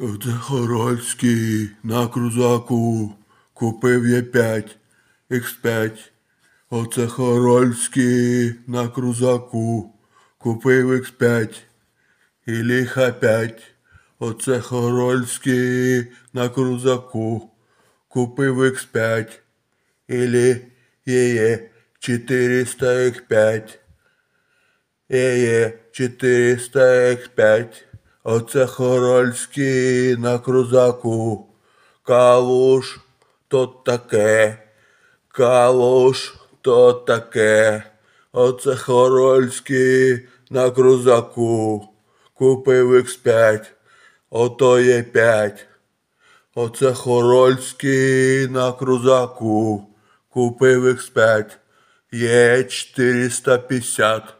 Це Хорольський на крузаку купив я п'ять, Х5. Оце Хорольський на крузаку купив Х5. І ліха 5. Оце Хорольський на крузаку купив Х5. Ілі є 400 Х5. Є 400 Х5. Оце хорольський на крузаку. Калуш то таке, калуш то таке. Оце хорольський на крузаку. Купив X5, ото є п'ять. Оце хорольський на крузаку. Купив X5, є 450.